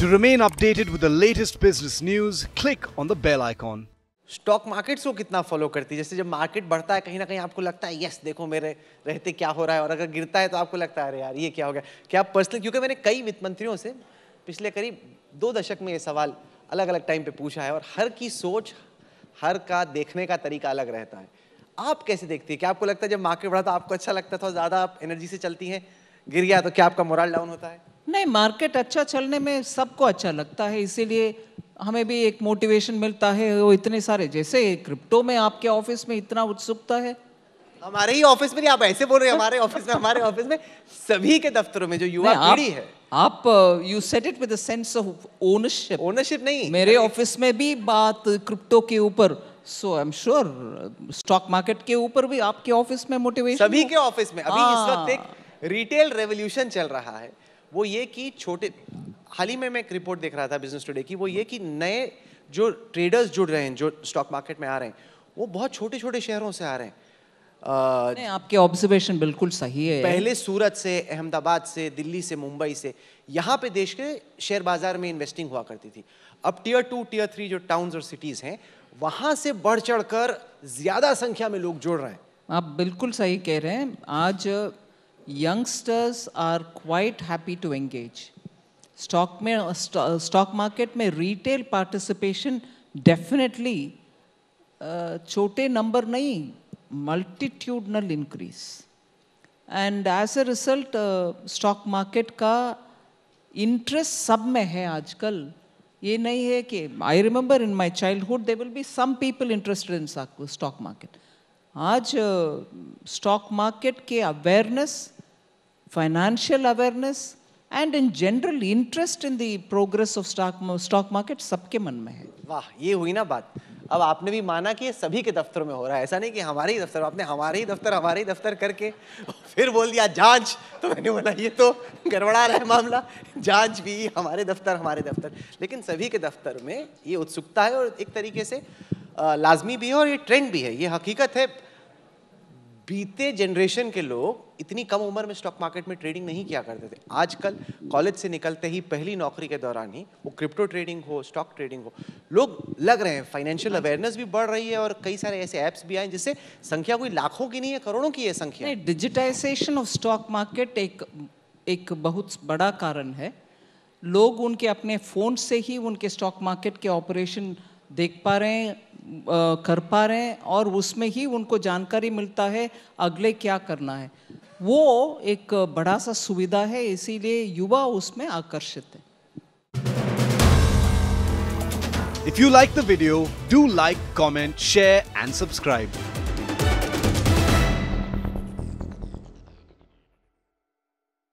To remain updated with the latest business news, click on the bell icon. Stock markets को कितना follow करती है जैसे जब मार्केट बढ़ता है कहीं ना कहीं आपको लगता है यस देखो मेरे रहते क्या हो रहा है और अगर गिरता है तो आपको लगता है अरे यार ये क्या हो गया क्या आप पर्सनल क्योंकि मैंने कई वित्त मंत्रियों से पिछले करीब दो दशक में ये सवाल अलग अलग टाइम पे पूछा है और हर की सोच हर का देखने का तरीका अलग रहता है आप कैसे देखती है क्या आपको लगता है जब मार्केट बढ़ा तो आपको अच्छा लगता था ज़्यादा आप एनर्जी से चलती हैं गिर गया तो क्या आपका मोरल डाउन होता है नहीं मार्केट अच्छा चलने में सबको अच्छा लगता है इसीलिए हमें भी एक मोटिवेशन मिलता है वो इतने सारे जैसे क्रिप्टो में आपके ऑफिस में इतना उत्सुकता है हमारे ही ऑफिस में नहीं आप ऐसे बोल रहे हैं हमारे ऑफिस में हमारे ऑफिस में सभी के दफ्तरों में जो युवा पीढ़ी है आप you set it with sense of ownership ownership नहीं मेरे ऑफिस में भी बात क्रिप्टो के ऊपर so I am sure stock market के ऊपर भी आपके ऑफिस में मोटिवेशन सभी के ऑफिस में अभी इस हाँ। वक्त एक रिटेल रेवोल्यूशन चल रहा है वो ये कि छोटे हाल ही में मैं एक रिपोर्ट देख रहा था बिजनेस टुडे की वो ये कि नए जो ट्रेडर्स जुड़ रहे हैं जो स्टॉक मार्केट में आ रहे हैं वो बहुत छोटे छोटे शहरों से आ रहे हैं आ, नहीं, आपके ऑब्जर्वेशन बिल्कुल सही है पहले सूरत से अहमदाबाद से दिल्ली से मुंबई से यहाँ पे देश के शेयर बाजार में इन्वेस्टिंग हुआ करती थी अब टीयर टू टीयर थ्री जो टाउन्स और सिटीज़ हैं वहाँ से बढ़ चढ़ कर ज़्यादा संख्या में लोग जुड़ रहे हैं आप बिल्कुल सही कह रहे हैं आज youngsters are quite happy to engage stock में स्टॉक मार्केट में रिटेल पार्टिसिपेशन डेफिनेटली छोटे नंबर नहीं multitudinal increase and as a result stock market का इंटरेस्ट सब में है आजकल ये नहीं है कि I remember in my childhood they will be some people interested in stock market आज स्टॉक uh, मार्केट के awareness financial awareness and in general interest in the progress of stock stock market सबके मन में है वाह ये हुई ना बात अब आपने भी माना कि सभी के दफ्तर में हो रहा है ऐसा नहीं कि हमारे ही दफ्तर आपने हमारे ही दफ्तर हमारे ही दफ्तर करके फिर बोल दिया जांच तो मैंने बोला ये तो गड़बड़ा रहा है मामला जांच भी हमारे दफ्तर हमारे दफ्तर लेकिन सभी के दफ्तर में ये उत्सुकता है और एक तरीके से लाजमी भी है और ये ट्रेंड भी है ये हकीकत है बीते जनरेशन के लोग इतनी कम उम्र में स्टॉक मार्केट में ट्रेडिंग नहीं किया करते थे आजकल कॉलेज से निकलते ही पहली नौकरी के दौरान ही वो क्रिप्टो ट्रेडिंग हो स्टॉक ट्रेडिंग हो लोग लग रहे हैं फाइनेंशियल हाँ अवेयरनेस भी बढ़ रही है और कई सारे ऐसे ऐप्स भी आए जिससे संख्या कोई लाखों की नहीं है करोड़ों की है संख्या डिजिटाइजेशन ऑफ स्टॉक मार्केट एक एक बहुत बड़ा कारण है लोग उनके अपने फ़ोन से ही उनके स्टॉक मार्केट के ऑपरेशन देख पा रहे हैं कर पा रहे हैं और उसमें ही उनको जानकारी मिलता है अगले क्या करना है वो एक बड़ा सा सुविधा है इसीलिए युवा उसमें आकर्षित है if you like the video do like comment share and subscribe